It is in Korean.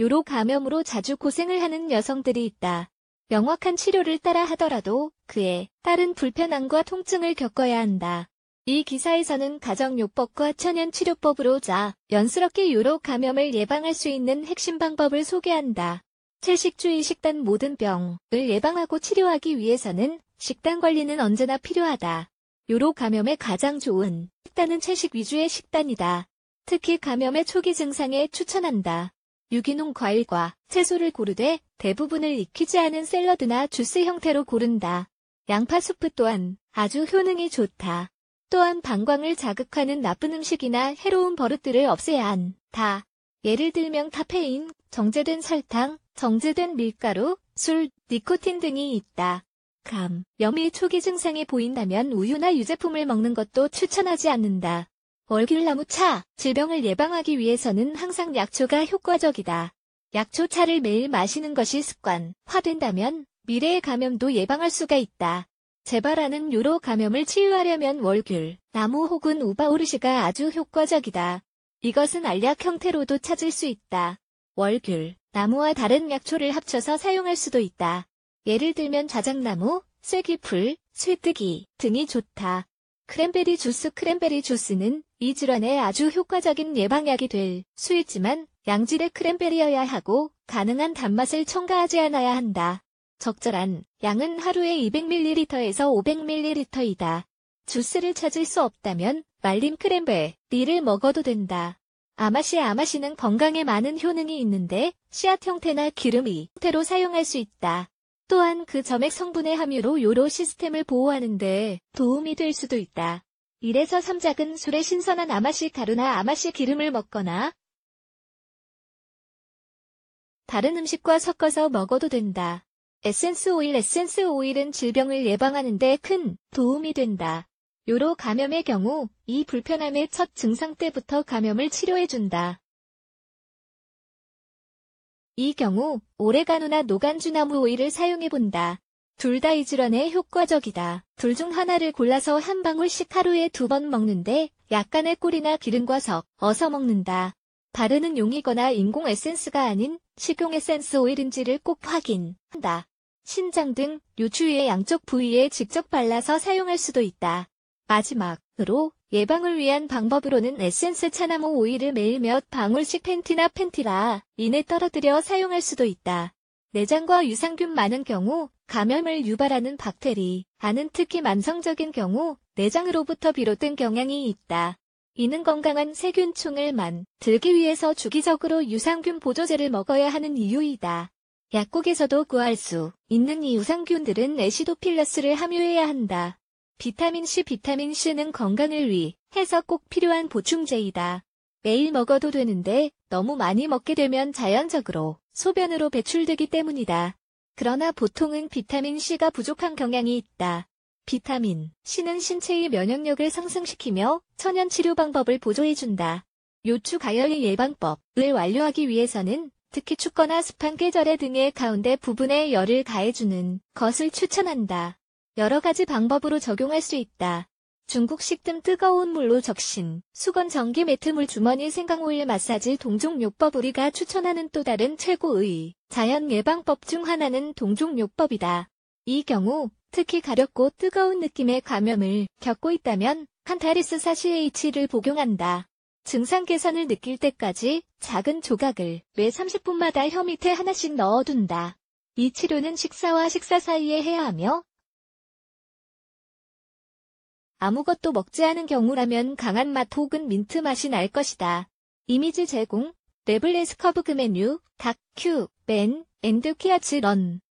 요로 감염으로 자주 고생을 하는 여성들이 있다. 명확한 치료를 따라 하더라도 그에 따른 불편함과 통증을 겪어야 한다. 이 기사에서는 가정요법과 천연치료법으로 자 연스럽게 요로 감염을 예방할 수 있는 핵심 방법을 소개한다. 채식주의 식단 모든 병을 예방하고 치료하기 위해서는 식단 관리는 언제나 필요하다. 요로 감염에 가장 좋은 식단은 채식 위주의 식단이다. 특히 감염의 초기 증상에 추천한다. 유기농 과일과 채소를 고르되 대부분을 익히지 않은 샐러드나 주스 형태로 고른다. 양파 수프 또한 아주 효능이 좋다. 또한 방광을 자극하는 나쁜 음식이나 해로운 버릇들을 없애야 한다. 예를 들면 카페인, 정제된 설탕, 정제된 밀가루, 술, 니코틴 등이 있다. 감, 염이 초기 증상이 보인다면 우유나 유제품을 먹는 것도 추천하지 않는다. 월귤나무차, 질병을 예방하기 위해서는 항상 약초가 효과적이다. 약초차를 매일 마시는 것이 습관화된다면 미래의 감염도 예방할 수가 있다. 재발하는 유로 감염을 치유하려면 월귤, 나무 혹은 우바오르시가 아주 효과적이다. 이것은 알약 형태로도 찾을 수 있다. 월귤, 나무와 다른 약초를 합쳐서 사용할 수도 있다. 예를 들면 자작나무, 쇠기풀, 쇠뜨기 등이 좋다. 크랜베리 주스 크랜베리 주스는 이질환에 아주 효과적인 예방약이 될 수 있지만 양질의 크랜베리여야 하고 가능한 단맛을 첨가하지 않아야 한다. 적절한 양은 하루에 200ml에서 500ml이다. 주스를 찾을 수 없다면 말린 크랜베리를 먹어도 된다. 아마시 아마시는 건강에 많은 효능이 있는데 씨앗 형태나 기름이 형태로 사용할 수 있다. 또한 그 점액 성분의 함유로 요로 시스템을 보호하는 데 도움이 될 수도 있다. 1에서 3작은 술에 신선한 아마씨 가루나 아마씨 기름을 먹거나 다른 음식과 섞어서 먹어도 된다. 에센스 오일 에센스 오일은 질병을 예방하는데 큰 도움이 된다. 요로 감염의 경우 이 불편함의 첫 증상 때부터 감염을 치료해준다. 이 경우 오레가노나 노간주나무 오일을 사용해본다. 둘다 이질환에 효과적이다. 둘 중 하나를 골라서 한 방울씩 하루에 두 번 먹는데 약간의 꿀이나 기름과 섞어서 먹는다. 바르는 용이거나 인공 에센스가 아닌 식용 에센스 오일인지를 꼭 확인한다. 신장 등 요추위의 양쪽 부위에 직접 발라서 사용할 수도 있다. 마지막으로 예방을 위한 방법으로는 에센스 차나무 오일을 매일 몇 방울씩 팬티나 팬티라 인에 떨어뜨려 사용할 수도 있다. 내장과 유산균 많은 경우 감염을 유발하는 박테리, 아는 특히 만성적인 경우 내장으로부터 비롯된 경향이 있다. 이는 건강한 세균총을 만들기 위해서 주기적으로 유산균 보조제를 먹어야 하는 이유이다. 약국에서도 구할 수 있는 이 유산균들은 에시도필러스를 함유해야 한다. 비타민C 비타민C는 건강을 위해서 꼭 필요한 보충제이다. 매일 먹어도 되는데 너무 많이 먹게 되면 자연적으로 소변으로 배출되기 때문이다. 그러나 보통은 비타민C가 부족한 경향이 있다. 비타민C는 신체의 면역력을 상승시키며 천연 치료 방법을 보조해준다. 요추 가열의 예방법을 완료하기 위해서는 특히 춥거나 습한 계절에 등의 가운데 부분에 열을 가해주는 것을 추천한다. 여러 가지 방법으로 적용할 수 있다. 중국식 뜸 뜨거운 물로 적신, 수건 전기 매트 물주머니 생강오일 마사지 동종요법 우리가 추천하는 또 다른 최고의 자연 예방법 중 하나는 동종요법이다. 이 경우 특히 가렵고 뜨거운 느낌의 감염을 겪고 있다면 칸타리스 4CH를 복용한다. 증상 개선을 느낄 때까지 작은 조각을 매 30분마다 혀 밑에 하나씩 넣어둔다. 이 치료는 식사와 식사 사이에 해야 하며 아무것도 먹지 않은 경우라면 강한 맛 혹은 민트 맛이 날 것이다. 이미지 제공, 레블레스커브 그 메뉴, 다 큐, 맨, 앤드 키아츠 런.